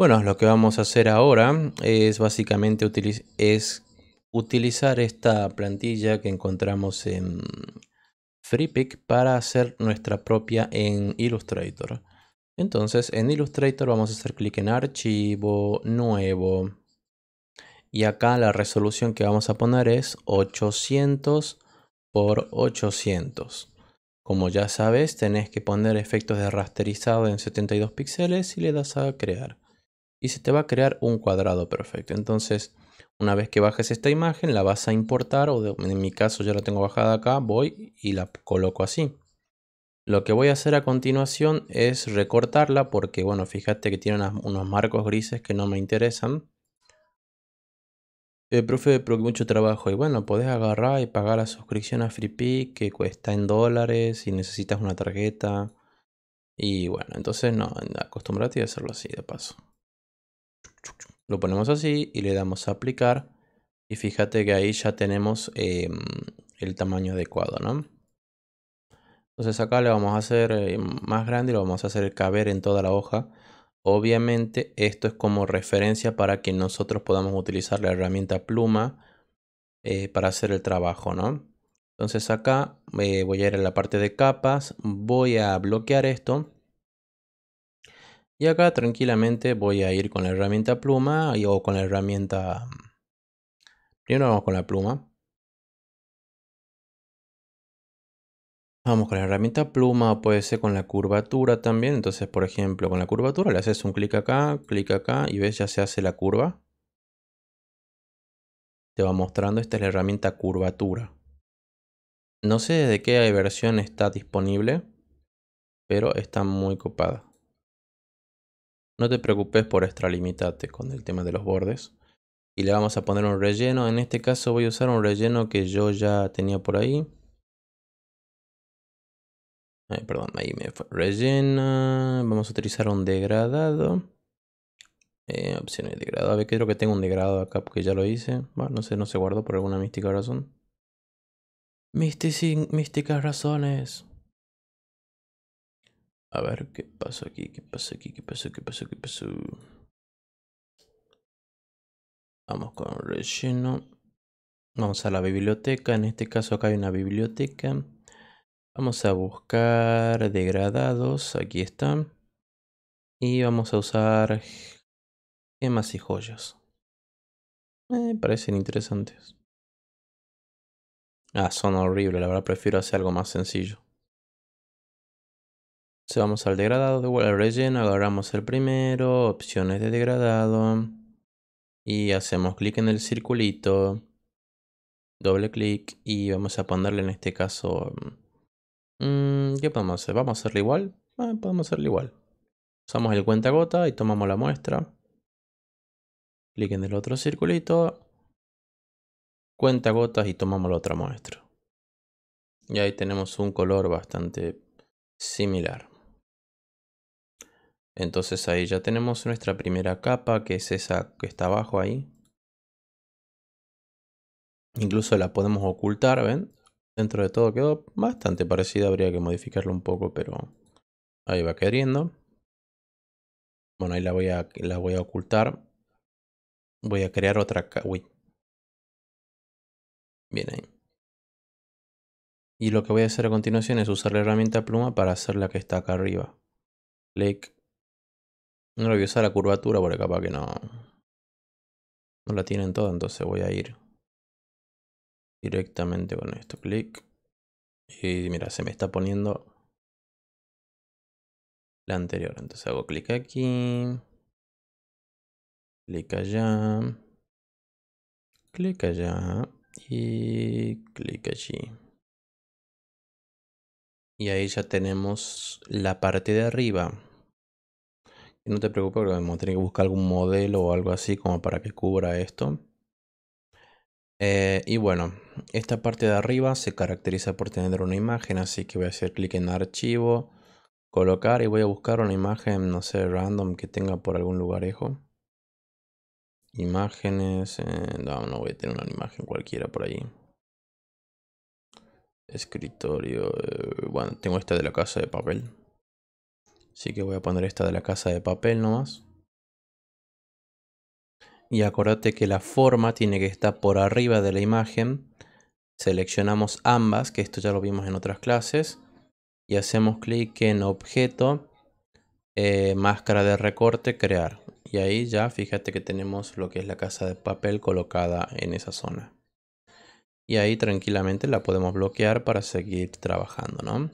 Bueno, lo que vamos a hacer ahora es básicamente es utilizar esta plantilla que encontramos en FreePick para hacer nuestra propia en Illustrator. Entonces en Illustrator vamos a hacer clic en Archivo, Nuevo. Y acá la resolución que vamos a poner es 800 por 800. Como ya sabes, tenés que poner efectos de rasterizado en 72 píxeles y le das a crear y se te va a crear un cuadrado perfecto. Entonces, una vez que bajes esta imagen, la vas a importar, o en mi caso ya la tengo bajada acá, voy y la coloco así. Lo que voy a hacer a continuación es recortarla porque, bueno, fíjate que tiene unos marcos grises que no me interesan. profe, eh, pero mucho trabajo. Y bueno, podés agarrar y pagar la suscripción a Freepeak que cuesta en dólares y necesitas una tarjeta. Y bueno, entonces no, acostúmbrate a hacerlo así de paso. Lo ponemos así y le damos a aplicar. Y fíjate que ahí ya tenemos em, el tamaño adecuado, Entonces acá le vamos a hacer eh, más grande y lo vamos a hacer caber en toda la hoja. Obviamente esto es como referencia para que nosotros podamos utilizar la herramienta pluma eh, para hacer el trabajo, ¿no? Entonces acá eh, voy a ir a la parte de capas, voy a bloquear esto y acá tranquilamente voy a ir con la herramienta pluma y, o con la herramienta... Primero vamos con la pluma. Vamos con la herramienta pluma, puede ser con la curvatura también. Entonces, por ejemplo, con la curvatura le haces un clic acá, clic acá y ves ya se hace la curva. Te va mostrando, esta es la herramienta curvatura. No sé de qué versión está disponible, pero está muy copada. No te preocupes por extralimitarte con el tema de los bordes. Y le vamos a poner un relleno. En este caso voy a usar un relleno que yo ya tenía por ahí. perdón, ahí me fue. Rellena. Vamos a utilizar un degradado. Opción opciones de degradado. A ver, creo que tengo un degradado acá porque ya lo hice. no sé, no se guardó por alguna mística razón. Místicas razones. A ver, ¿qué pasó aquí? ¿Qué pasó aquí? ¿Qué pasó? ¿Qué pasó? ¿Qué pasó? Vamos con relleno. Vamos a la biblioteca. En este caso acá hay una biblioteca. Vamos a buscar degradados. Aquí están. Y vamos a usar gemas y joyas. Eh, parecen interesantes. Ah, son horribles. La verdad prefiero hacer algo más sencillo vamos al degradado de Wall Region, agarramos el primero, opciones de degradado y hacemos clic en el circulito, doble clic y vamos a ponerle en este caso, mm, ¿qué podemos hacer? ¿Vamos a hacerlo igual? Ah, podemos hacerlo igual. Usamos el cuenta gota y tomamos la muestra. Clic en el otro circulito, cuenta gotas y tomamos la otra muestra. Y ahí tenemos un color bastante similar. Entonces ahí ya tenemos nuestra primera capa, que es esa que está abajo ahí. Incluso la podemos ocultar, ¿ven? Dentro de todo quedó bastante parecida, habría que modificarlo un poco, pero ahí va queriendo. Bueno, ahí la voy a, la voy a ocultar. Voy a crear otra capa. Bien ahí. Y lo que voy a hacer a continuación es usar la herramienta pluma para hacer la que está acá arriba. Click. No lo voy a usar la curvatura porque capaz que no. No la tienen toda, entonces voy a ir directamente con esto. Clic. Y mira, se me está poniendo la anterior. Entonces hago clic aquí. Clic allá. Clic allá. Y clic allí. Y ahí ya tenemos la parte de arriba. No te preocupes, porque vamos a tener que buscar algún modelo o algo así como para que cubra esto. Eh, y bueno, esta parte de arriba se caracteriza por tener una imagen, así que voy a hacer clic en archivo, colocar y voy a buscar una imagen, no sé, random que tenga por algún lugarejo. Imágenes, eh, no, no voy a tener una imagen cualquiera por ahí Escritorio, eh, bueno, tengo esta de la casa de papel. Así que voy a poner esta de la casa de papel nomás. Y acordate que la forma tiene que estar por arriba de la imagen. Seleccionamos ambas, que esto ya lo vimos en otras clases. Y hacemos clic en objeto, eh, máscara de recorte, crear. Y ahí ya fíjate que tenemos lo que es la casa de papel colocada en esa zona. Y ahí tranquilamente la podemos bloquear para seguir trabajando, ¿no?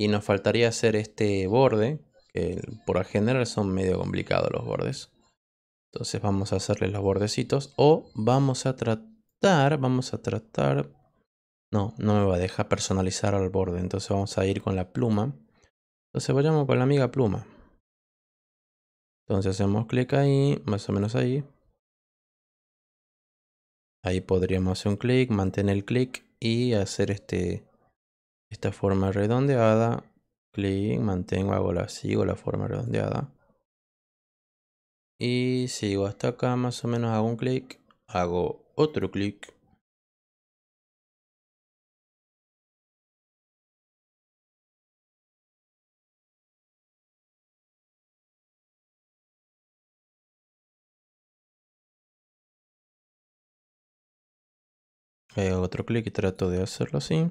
y nos faltaría hacer este borde, que por general son medio complicados los bordes. Entonces vamos a hacerle los bordecitos o vamos a tratar, vamos a tratar, no, no me va a dejar personalizar al borde, entonces vamos a ir con la pluma. Entonces vayamos con la amiga pluma. Entonces hacemos clic ahí, más o menos ahí. Ahí podríamos hacer un clic, mantener el clic y hacer este esta forma redondeada. Clic, mantengo, hago la, sigo la forma redondeada. Y sigo hasta acá, más o menos hago un clic, hago otro clic. Hago otro clic y trato de hacerlo así.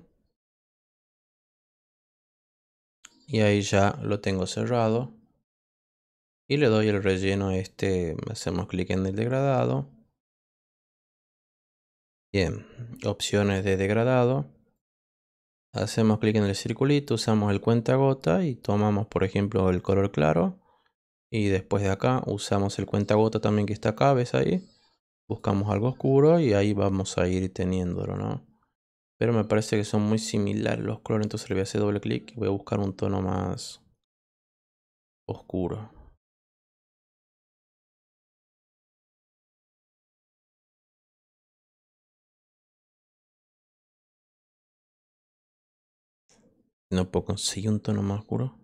y ahí ya lo tengo cerrado y le doy el relleno a este hacemos clic en el degradado bien opciones de degradado hacemos clic en el circulito usamos el cuenta gota y tomamos por ejemplo el color claro y después de acá usamos el cuenta también que está acá ves ahí buscamos algo oscuro y ahí vamos a ir teniéndolo no pero me parece que son muy similares los colores, entonces le voy a hacer doble clic y voy a buscar un tono más oscuro. No puedo conseguir un tono más oscuro.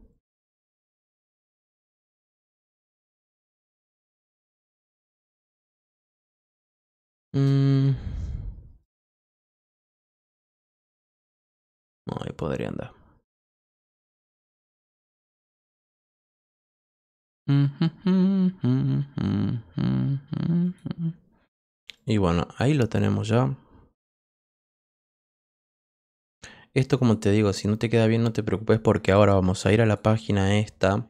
Mmm. ahí podría andar. Y bueno, ahí lo tenemos ya. Esto como te digo, si no te queda bien no te preocupes porque ahora vamos a ir a la página esta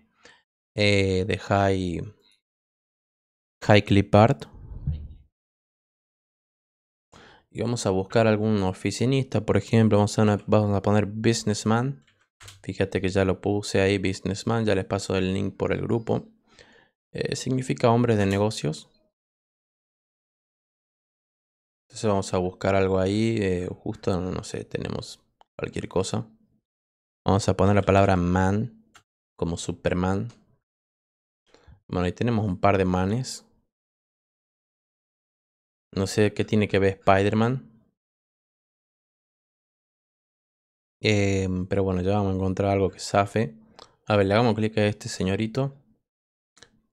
eh, de High, High Clip Art. Y vamos a buscar algún oficinista, por ejemplo, vamos a, poner businessman. Fíjate que ya lo puse ahí, businessman, ya les paso el link por el grupo. Eh, significa hombre de negocios. Entonces vamos a buscar algo ahí, eh, justo, no sé, tenemos cualquier cosa. Vamos a poner la palabra man, como Superman. Bueno, ahí tenemos un par de manes. No sé qué tiene que ver Spider-Man. Em, pero bueno, ya vamos a encontrar algo que safe. A ver, le hagamos clic a este señorito.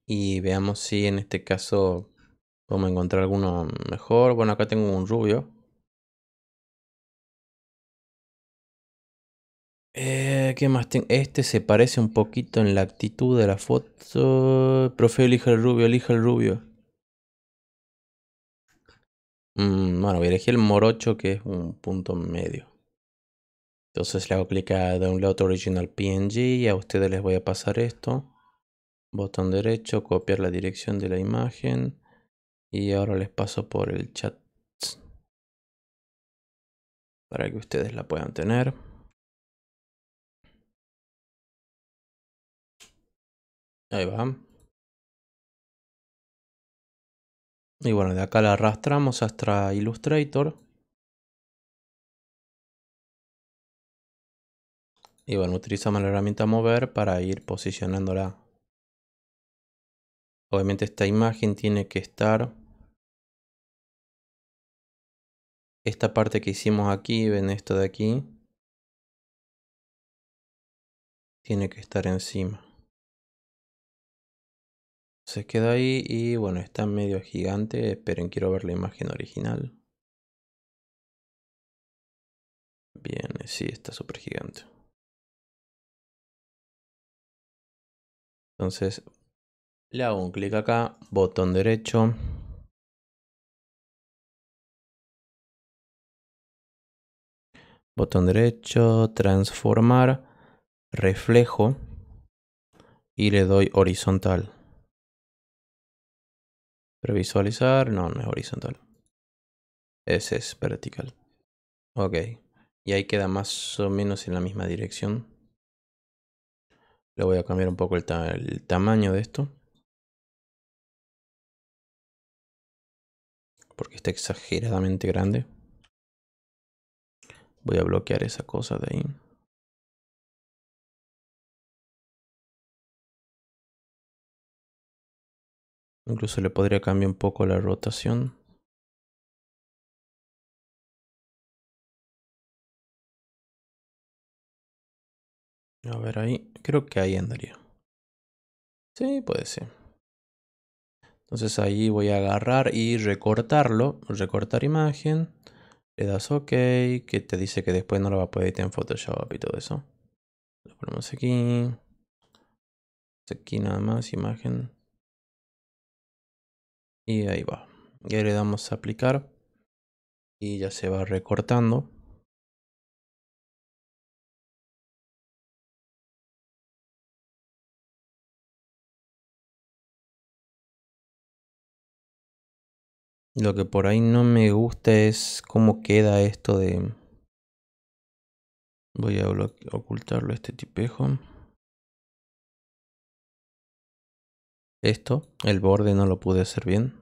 Y veamos si en este caso vamos a encontrar alguno mejor. Bueno, acá tengo un rubio. Eh, ¿Qué más tengo? Este se parece un poquito en la actitud de la foto. Profe, elija el rubio, elija el rubio. Mm, bueno, voy a elegir el morocho que es un punto medio. Entonces le hago clic a Download Original PNG y a ustedes les voy a pasar esto. Botón derecho, copiar la dirección de la imagen. Y ahora les paso por el chat para que ustedes la puedan tener. Ahí va. Y bueno, de acá la arrastramos hasta Illustrator. Y bueno, utilizamos la herramienta mover para ir posicionándola. Obviamente esta imagen tiene que estar... Esta parte que hicimos aquí, ven esto de aquí. Tiene que estar encima. Se queda ahí y bueno, está medio gigante. Esperen, quiero ver la imagen original. Bien, sí, está súper gigante. Entonces, le hago un clic acá, botón derecho. Botón derecho, transformar, reflejo y le doy horizontal. Previsualizar, visualizar, no, no es horizontal. Ese es vertical. Ok. Y ahí queda más o menos en la misma dirección. Le voy a cambiar un poco el, el tamaño de esto. Porque está exageradamente grande. Voy a bloquear esa cosa de ahí. Incluso le podría cambiar un poco la rotación. A ver ahí, creo que ahí andaría. Sí, puede ser. Entonces ahí voy a agarrar y recortarlo, recortar imagen. Le das OK, que te dice que después no lo va a poder editar en Photoshop y todo eso. Lo ponemos aquí. Aquí nada más, imagen. Y ahí va. ya le damos a aplicar. Y ya se va recortando. Lo que por ahí no me gusta es cómo queda esto de... Voy a ocultarlo este tipejo. esto, el borde no lo pude hacer bien.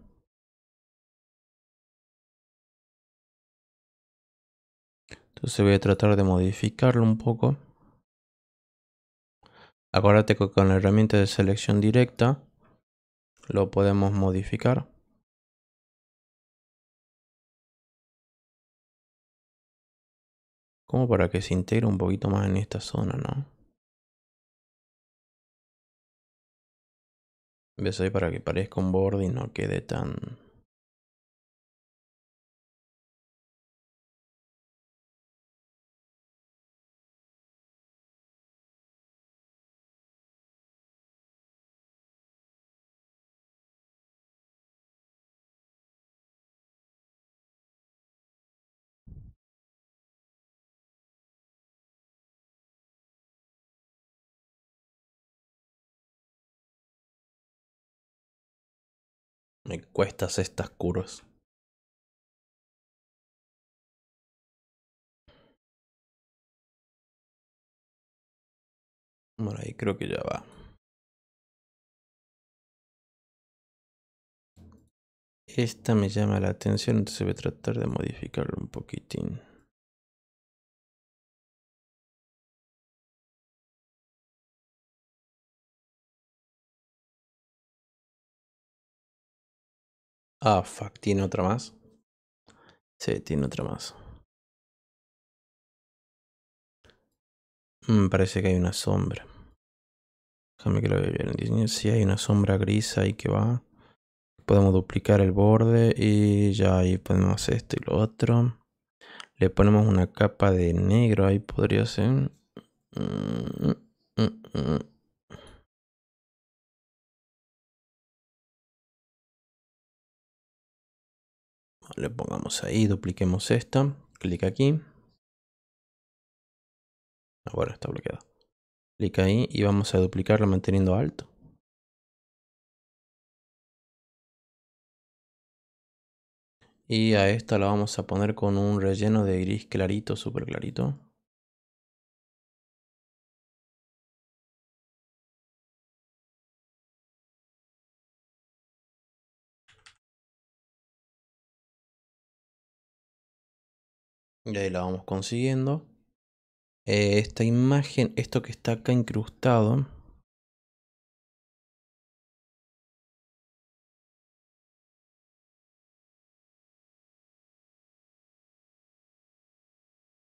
Entonces voy a tratar de modificarlo un poco. Acuérdate que con la herramienta de selección directa lo podemos modificar. Como para que se integre un poquito más en esta zona, ¿no? Ves ahí para que parezca un borde y no quede tan Me cuestas estas curas. Bueno, ahí creo que ya va. Esta me llama la atención, entonces voy a tratar de modificarlo un poquitín. Ah, fuck, ¿tiene otra más? Sí, tiene otra más. Me mm, parece que hay una sombra. Déjame que lo vea bien. Si sí, hay una sombra gris ahí que va. Podemos duplicar el borde y ya ahí ponemos esto y lo otro. Le ponemos una capa de negro ahí podría ser. Mm, mm, le pongamos ahí, dupliquemos esta, clic aquí. Ahora está bloqueado. Clic ahí y vamos a duplicarla manteniendo alto. Y a esta la vamos a poner con un relleno de gris clarito, súper clarito. Y ahí la vamos consiguiendo. Eh, esta imagen, esto que está acá incrustado.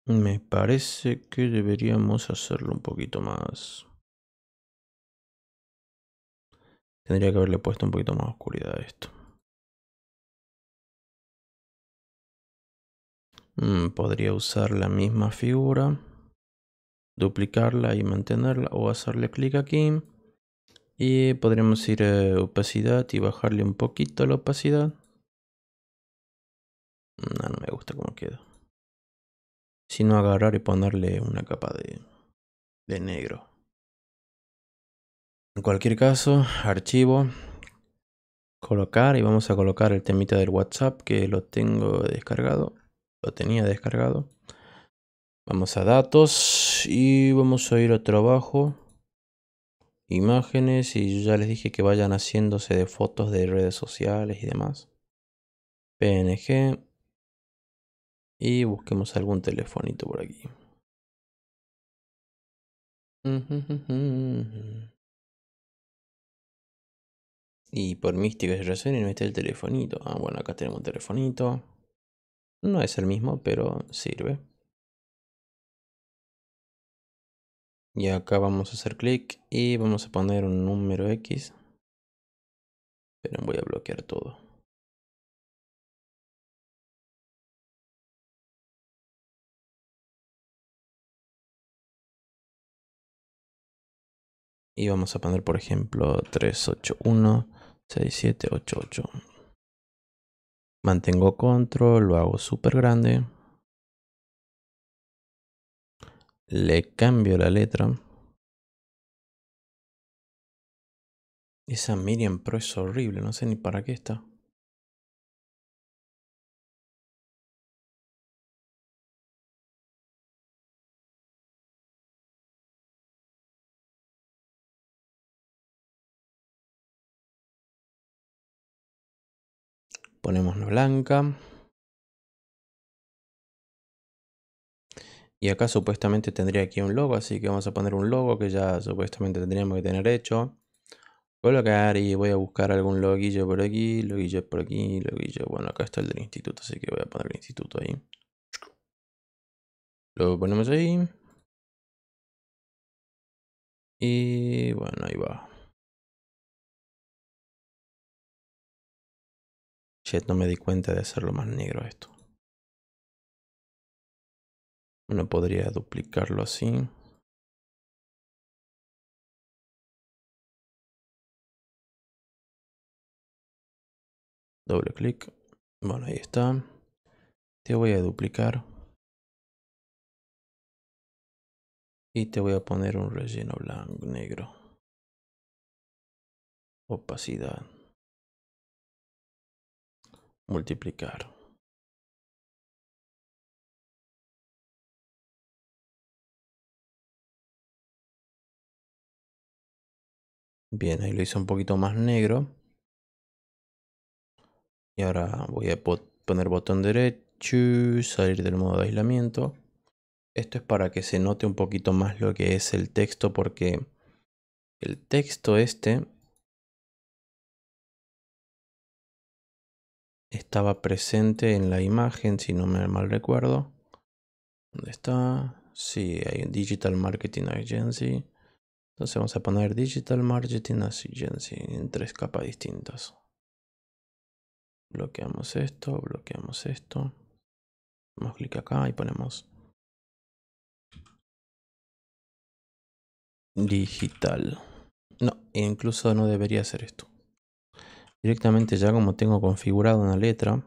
Me parece que deberíamos hacerlo un poquito más. Tendría que haberle puesto un poquito más oscuridad a esto. Mm, podría usar la misma figura, duplicarla y mantenerla o hacerle clic aquí. Y podríamos ir a eh, opacidad y bajarle un poquito la opacidad. No, me gusta cómo queda. Sino agarrar y ponerle una capa de negro. En cualquier caso, archivo, colocar y vamos a colocar el temita del WhatsApp que lo tengo descargado lo tenía descargado. Vamos a datos y vamos a ir a trabajo. Imágenes y ya les dije que vayan haciéndose de fotos de redes sociales y demás. PNG. Y busquemos algún telefonito por aquí. Y por místicas y no está el telefonito. Ah, bueno, acá tenemos un telefonito. No es el mismo, pero sirve. Y acá vamos a hacer clic y vamos a poner un número X. Pero voy a bloquear todo. Y vamos a poner, por ejemplo, ocho. Mantengo control, lo hago súper grande. Le cambio la letra. Esa Miriam Pro es horrible, no sé ni para qué está. Ponemos no blanca. Y acá supuestamente tendría aquí un logo, así que vamos a poner un logo que ya supuestamente tendríamos que tener hecho. Colocar y voy a buscar algún loguillo por aquí, loguillo por aquí, loguillo. Bueno, acá está el del instituto, así que voy a poner el instituto ahí. Lo ponemos ahí. Y bueno, ahí va. no me di cuenta de hacerlo más negro esto. No podría duplicarlo así. Doble clic. Bueno, ahí está. Te voy a duplicar. Y te voy a poner un relleno blanco, negro. Opacidad multiplicar Bien, ahí lo hice un poquito más negro. Y ahora voy a poner botón derecho, salir del modo de aislamiento. Esto es para que se note un poquito más lo que es el texto porque el texto este estaba presente en la imagen, si no me mal recuerdo. ¿Dónde está? Sí, hay un Digital Marketing Agency. Entonces vamos a poner Digital Marketing Agency en tres capas distintas. Bloqueamos esto, bloqueamos esto. Damos clic acá y ponemos digital. No, incluso no debería ser esto directamente ya como tengo configurado una letra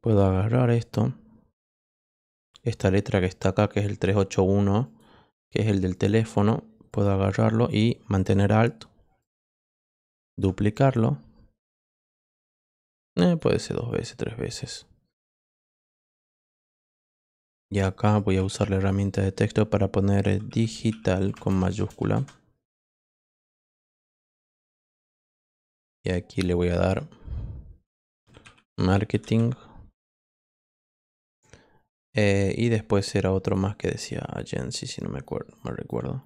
puedo agarrar esto esta letra que está acá que es el 381 que es el del teléfono puedo agarrarlo y mantener alto duplicarlo eh, puede ser dos veces tres veces y acá voy a usar la herramienta de texto para poner digital con mayúscula y aquí le voy a dar marketing eh, y después era otro más que decía agency si no me acuerdo me recuerdo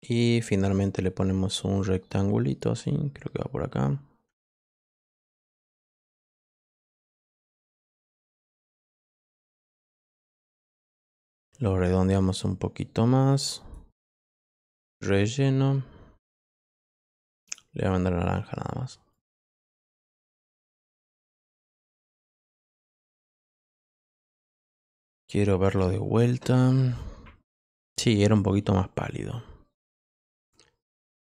y finalmente le ponemos un rectangulito así creo que va por acá Lo redondeamos un poquito más. Relleno. Le voy a mandar naranja nada más. Quiero verlo de vuelta. Sí, era un poquito más pálido.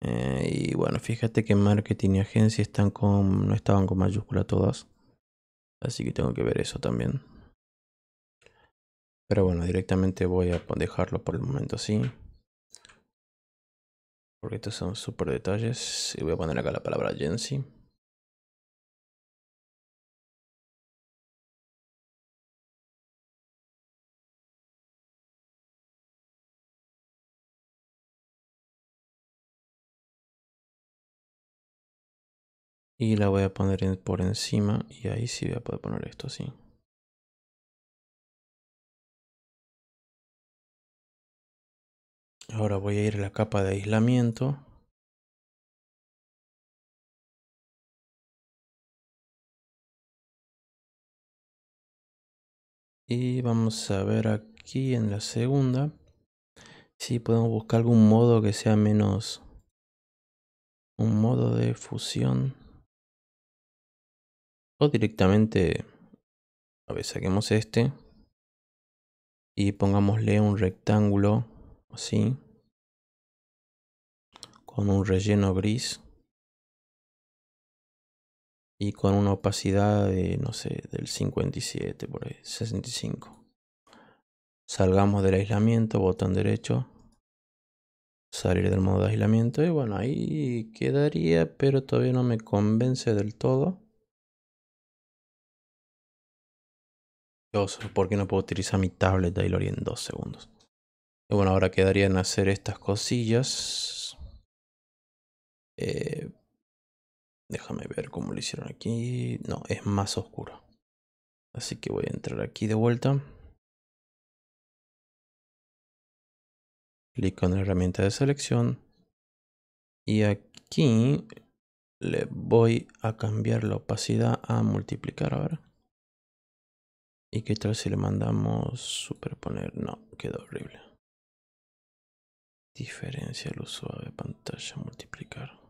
Eh, y bueno, fíjate que marketing y agencia están con, no estaban con mayúscula todas. Así que tengo que ver eso también. Pero bueno, directamente voy a dejarlo por el momento así. Porque estos son súper detalles. Y voy a poner acá la palabra agency. Y la voy a poner por encima y ahí sí voy a poder poner esto así. Ahora voy a ir a la capa de aislamiento. Y vamos a ver aquí en la segunda si podemos buscar algún modo que sea menos un modo de fusión o directamente a ver saquemos este y pongámosle un rectángulo así con un relleno gris y con una opacidad de, no sé, del 57, por ahí, 65. Salgamos del aislamiento, botón derecho, salir del modo de aislamiento y bueno, ahí quedaría, pero todavía no me convence del todo. ¿por qué no puedo utilizar mi tablet de en dos segundos? Y bueno, ahora quedarían hacer estas cosillas eh, déjame ver cómo lo hicieron aquí. No, es más oscuro. Así que voy a entrar aquí de vuelta. Clic en la herramienta de selección. Y aquí le voy a cambiar la opacidad a multiplicar ahora. ¿Y qué tal si le mandamos superponer? No, quedó horrible. Diferencia el usuario de pantalla multiplicar.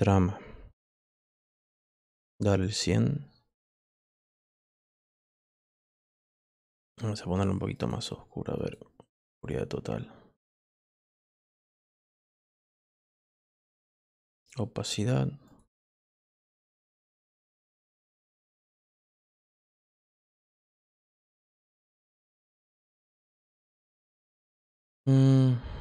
Trama. Dar el 100. Vamos a ponerlo un poquito más oscuro, a ver. Oscuridad total. Opacidad. Mm.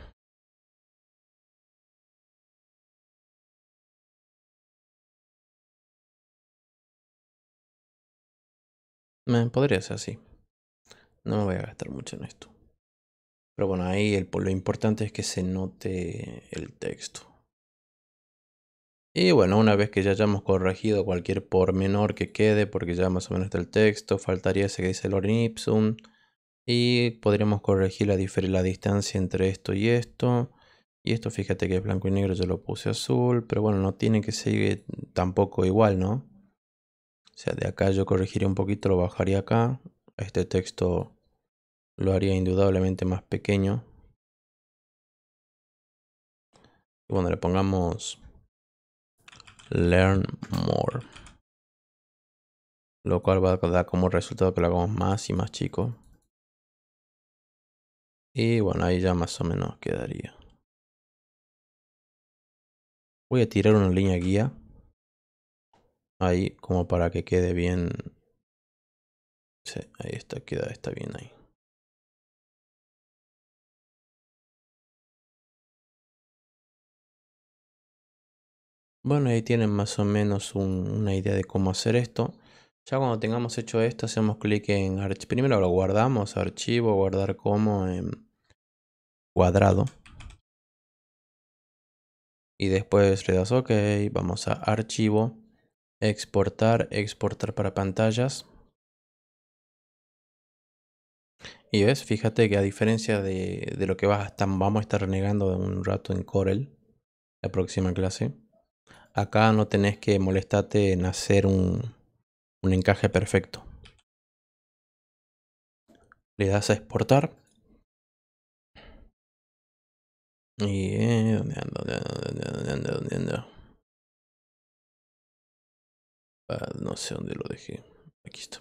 me podría ser así. No me voy a gastar mucho en esto. Pero bueno, ahí el, lo importante es que se note el texto. Y bueno, una vez que ya hayamos corregido cualquier pormenor que quede, porque ya más o menos está el texto, faltaría ese que dice lornipsum Ipsum. Y podríamos corregir la, la distancia entre esto y esto. Y esto fíjate que es blanco y negro, yo lo puse azul. Pero bueno, no tiene que seguir tampoco igual, ¿no? o sea, de acá yo corregiría un poquito, lo bajaría acá. Este texto lo haría indudablemente más pequeño. Y bueno, le pongamos learn more. Lo cual va a dar como resultado que lo hagamos más y más chico. Y bueno, ahí ya más o menos quedaría. Voy a tirar una línea guía ahí como para que quede bien. Sí, ahí está, queda, está bien ahí. Bueno, ahí tienen más o menos una idea de cómo hacer esto. Ya cuando tengamos hecho esto, hacemos clic en archivo, Primero lo guardamos, archivo, guardar como en cuadrado. Y después le das OK, vamos a archivo exportar, exportar para pantallas. Y ves, fíjate que a diferencia de, lo que vas a vamos a estar negando un rato en Corel, la próxima clase, acá no tenés que molestarte en hacer un, un encaje perfecto. Le das a exportar. Y... Eh, Ah, no sé dónde lo dejé. Aquí está.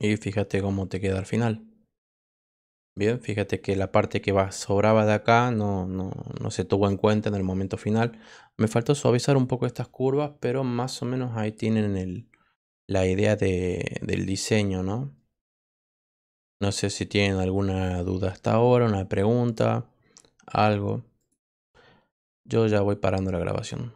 Y fíjate cómo te queda al final. Bien, fíjate que la parte que va, sobraba de acá no, no, no se tuvo en cuenta en el momento final. Me faltó suavizar un poco estas curvas, pero más o menos ahí tienen el, la idea de, del diseño, ¿no? No sé si tienen alguna duda hasta ahora, una pregunta, algo. Yo ya voy parando la grabación.